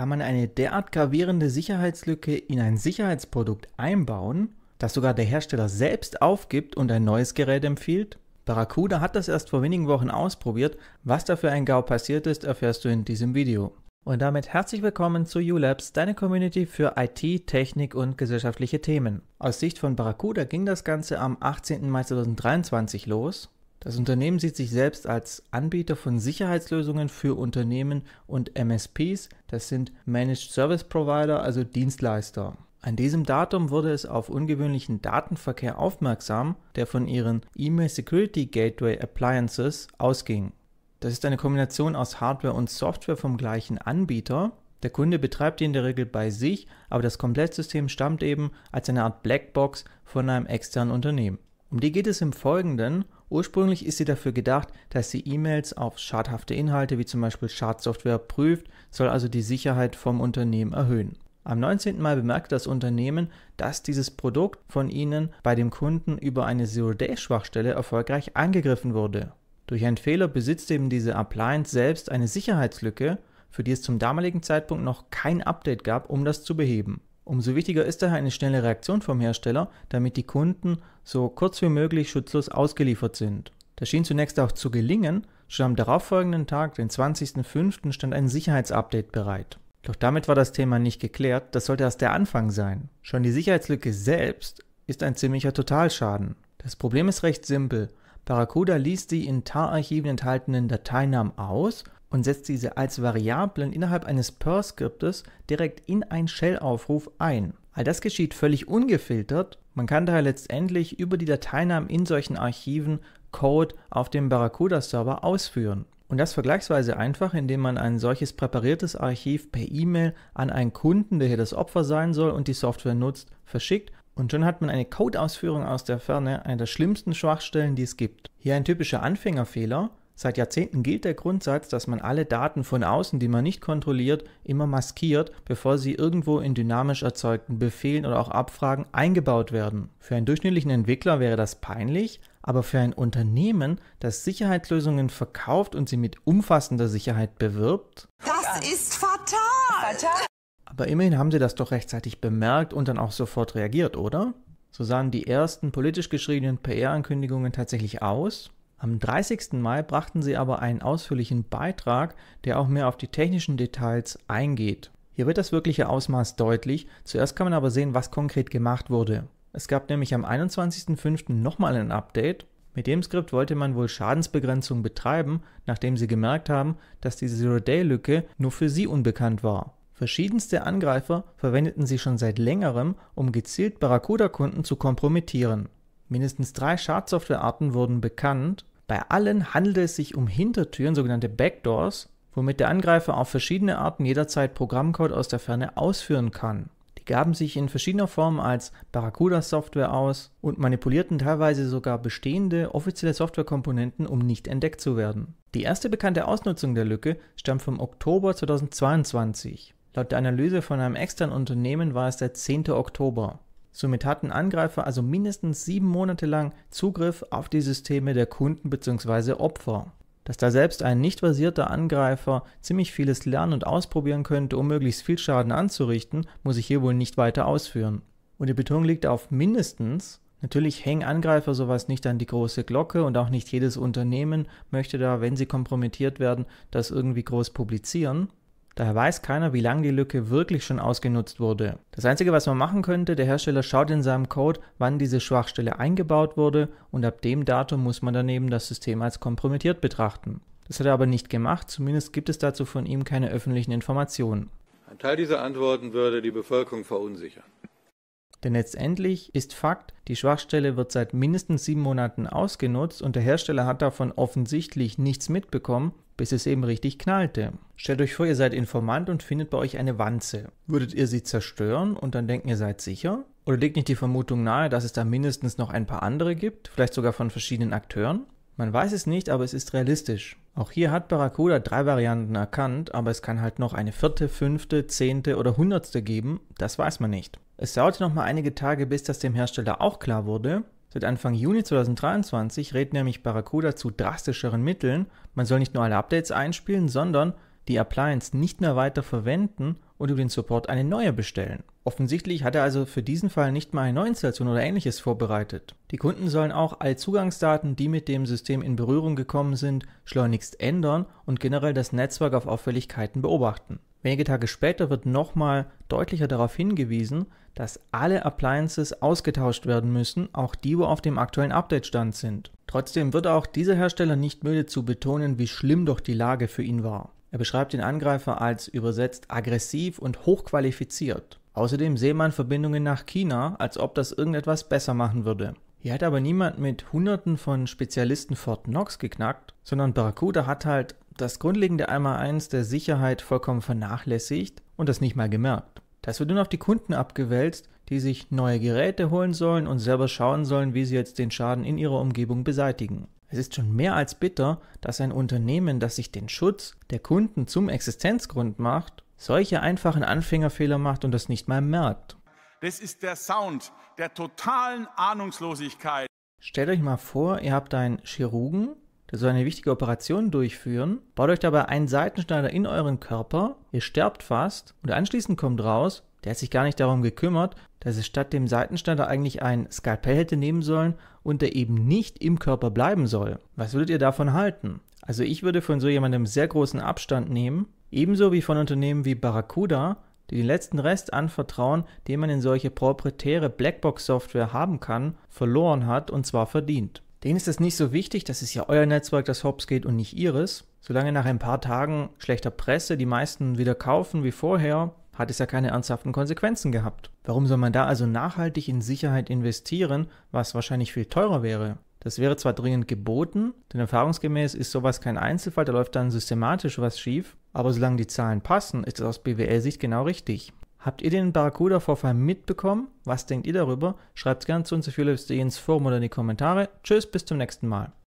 kann man eine derart gravierende Sicherheitslücke in ein Sicherheitsprodukt einbauen, das sogar der Hersteller selbst aufgibt und ein neues Gerät empfiehlt? Barracuda hat das erst vor wenigen Wochen ausprobiert. Was dafür ein GAU passiert ist, erfährst du in diesem Video. Und damit herzlich willkommen zu ULabs, deine Community für IT, Technik und gesellschaftliche Themen. Aus Sicht von Barracuda ging das Ganze am 18. Mai 2023 los. Das Unternehmen sieht sich selbst als Anbieter von Sicherheitslösungen für Unternehmen und MSPs, das sind Managed Service Provider, also Dienstleister. An diesem Datum wurde es auf ungewöhnlichen Datenverkehr aufmerksam, der von ihren E-Mail Security Gateway Appliances ausging. Das ist eine Kombination aus Hardware und Software vom gleichen Anbieter. Der Kunde betreibt die in der Regel bei sich, aber das Komplettsystem stammt eben als eine Art Blackbox von einem externen Unternehmen. Um die geht es im Folgenden Ursprünglich ist sie dafür gedacht, dass sie E-Mails auf schadhafte Inhalte wie zum Beispiel Schadsoftware prüft, soll also die Sicherheit vom Unternehmen erhöhen. Am 19. Mai bemerkte das Unternehmen, dass dieses Produkt von ihnen bei dem Kunden über eine Zero-Day-Schwachstelle erfolgreich angegriffen wurde. Durch einen Fehler besitzt eben diese Appliance selbst eine Sicherheitslücke, für die es zum damaligen Zeitpunkt noch kein Update gab, um das zu beheben. Umso wichtiger ist daher eine schnelle Reaktion vom Hersteller, damit die Kunden so kurz wie möglich schutzlos ausgeliefert sind. Das schien zunächst auch zu gelingen, schon am darauffolgenden Tag, den 20.05., stand ein Sicherheitsupdate bereit. Doch damit war das Thema nicht geklärt, das sollte erst der Anfang sein. Schon die Sicherheitslücke selbst ist ein ziemlicher Totalschaden. Das Problem ist recht simpel. Barracuda liest die in TAR-Archiven enthaltenen Dateinamen aus und setzt diese als Variablen innerhalb eines Perl-Skriptes direkt in einen Shell-Aufruf ein. All das geschieht völlig ungefiltert. Man kann daher letztendlich über die Dateinamen in solchen Archiven Code auf dem Barracuda-Server ausführen. Und das vergleichsweise einfach, indem man ein solches präpariertes Archiv per E-Mail an einen Kunden, der hier das Opfer sein soll und die Software nutzt, verschickt und schon hat man eine Code-Ausführung aus der Ferne, einer der schlimmsten Schwachstellen, die es gibt. Hier ein typischer Anfängerfehler. Seit Jahrzehnten gilt der Grundsatz, dass man alle Daten von außen, die man nicht kontrolliert, immer maskiert, bevor sie irgendwo in dynamisch erzeugten Befehlen oder auch Abfragen eingebaut werden. Für einen durchschnittlichen Entwickler wäre das peinlich, aber für ein Unternehmen, das Sicherheitslösungen verkauft und sie mit umfassender Sicherheit bewirbt? Das ist fatal! fatal. Aber immerhin haben sie das doch rechtzeitig bemerkt und dann auch sofort reagiert, oder? So sahen die ersten politisch geschriebenen PR-Ankündigungen tatsächlich aus. Am 30. Mai brachten sie aber einen ausführlichen Beitrag, der auch mehr auf die technischen Details eingeht. Hier wird das wirkliche Ausmaß deutlich, zuerst kann man aber sehen, was konkret gemacht wurde. Es gab nämlich am 21.05. nochmal ein Update. Mit dem Skript wollte man wohl Schadensbegrenzung betreiben, nachdem sie gemerkt haben, dass die Zero-Day-Lücke nur für sie unbekannt war. Verschiedenste Angreifer verwendeten sie schon seit längerem, um gezielt Barracuda-Kunden zu kompromittieren. Mindestens drei Schadsoftwarearten wurden bekannt bei allen handelt es sich um Hintertüren, sogenannte Backdoors, womit der Angreifer auf verschiedene Arten jederzeit Programmcode aus der Ferne ausführen kann. Die gaben sich in verschiedener Form als Barracuda-Software aus und manipulierten teilweise sogar bestehende offizielle Softwarekomponenten, um nicht entdeckt zu werden. Die erste bekannte Ausnutzung der Lücke stammt vom Oktober 2022. Laut der Analyse von einem externen Unternehmen war es der 10. Oktober. Somit hatten Angreifer also mindestens sieben Monate lang Zugriff auf die Systeme der Kunden bzw. Opfer. Dass da selbst ein nicht versierter Angreifer ziemlich vieles lernen und ausprobieren könnte, um möglichst viel Schaden anzurichten, muss ich hier wohl nicht weiter ausführen. Und die Betonung liegt auf mindestens. Natürlich hängen Angreifer sowas nicht an die große Glocke und auch nicht jedes Unternehmen möchte da, wenn sie kompromittiert werden, das irgendwie groß publizieren. Daher weiß keiner, wie lange die Lücke wirklich schon ausgenutzt wurde. Das Einzige, was man machen könnte, der Hersteller schaut in seinem Code, wann diese Schwachstelle eingebaut wurde und ab dem Datum muss man daneben das System als kompromittiert betrachten. Das hat er aber nicht gemacht, zumindest gibt es dazu von ihm keine öffentlichen Informationen. Ein Teil dieser Antworten würde die Bevölkerung verunsichern. Denn letztendlich ist Fakt, die Schwachstelle wird seit mindestens sieben Monaten ausgenutzt und der Hersteller hat davon offensichtlich nichts mitbekommen, bis es eben richtig knallte. Stellt euch vor, ihr seid Informant und findet bei euch eine Wanze. Würdet ihr sie zerstören und dann denken, ihr seid sicher? Oder legt nicht die Vermutung nahe, dass es da mindestens noch ein paar andere gibt, vielleicht sogar von verschiedenen Akteuren? Man weiß es nicht, aber es ist realistisch. Auch hier hat Barracuda drei Varianten erkannt, aber es kann halt noch eine vierte, fünfte, zehnte oder hundertste geben, das weiß man nicht. Es dauerte noch mal einige Tage, bis das dem Hersteller auch klar wurde Seit Anfang Juni 2023 rät nämlich Barracuda zu drastischeren Mitteln. Man soll nicht nur alle Updates einspielen, sondern die Appliance nicht mehr weiter verwenden und über den Support eine neue bestellen. Offensichtlich hat er also für diesen Fall nicht mal eine Neuinstallation oder ähnliches vorbereitet. Die Kunden sollen auch alle Zugangsdaten, die mit dem System in Berührung gekommen sind, schleunigst ändern und generell das Netzwerk auf Auffälligkeiten beobachten. Wenige Tage später wird nochmal deutlicher darauf hingewiesen, dass alle Appliances ausgetauscht werden müssen, auch die, wo auf dem aktuellen Update-Stand sind. Trotzdem wird auch dieser Hersteller nicht müde zu betonen, wie schlimm doch die Lage für ihn war. Er beschreibt den Angreifer als übersetzt aggressiv und hochqualifiziert. Außerdem sehe man Verbindungen nach China, als ob das irgendetwas besser machen würde. Hier hat aber niemand mit Hunderten von Spezialisten Fort Knox geknackt, sondern Barracuda hat halt das grundlegende 1 der Sicherheit vollkommen vernachlässigt und das nicht mal gemerkt. Das wird nun auf die Kunden abgewälzt, die sich neue Geräte holen sollen und selber schauen sollen, wie sie jetzt den Schaden in ihrer Umgebung beseitigen. Es ist schon mehr als bitter, dass ein Unternehmen, das sich den Schutz der Kunden zum Existenzgrund macht, solche einfachen Anfängerfehler macht und das nicht mal merkt. Das ist der Sound der totalen Ahnungslosigkeit. Stellt euch mal vor, ihr habt einen Chirurgen, der soll eine wichtige Operation durchführen. Baut euch dabei einen Seitenschneider in euren Körper. Ihr sterbt fast. Und anschließend kommt raus, der hat sich gar nicht darum gekümmert, dass es statt dem Seitenschneider eigentlich ein Skalpell hätte nehmen sollen und der eben nicht im Körper bleiben soll. Was würdet ihr davon halten? Also ich würde von so jemandem sehr großen Abstand nehmen, ebenso wie von Unternehmen wie Barracuda, die den letzten Rest anvertrauen, den man in solche proprietäre Blackbox-Software haben kann, verloren hat und zwar verdient. Denen ist das nicht so wichtig, das ist ja euer Netzwerk, das hops geht und nicht ihres. Solange nach ein paar Tagen schlechter Presse die meisten wieder kaufen wie vorher, hat es ja keine ernsthaften Konsequenzen gehabt. Warum soll man da also nachhaltig in Sicherheit investieren, was wahrscheinlich viel teurer wäre? Das wäre zwar dringend geboten, denn erfahrungsgemäß ist sowas kein Einzelfall, da läuft dann systematisch was schief, aber solange die Zahlen passen, ist es aus BWL-Sicht genau richtig. Habt ihr den Barracuda-Vorfall mitbekommen? Was denkt ihr darüber? Schreibt es gerne zu uns auf Julius.de ins Forum oder in die Kommentare. Tschüss, bis zum nächsten Mal.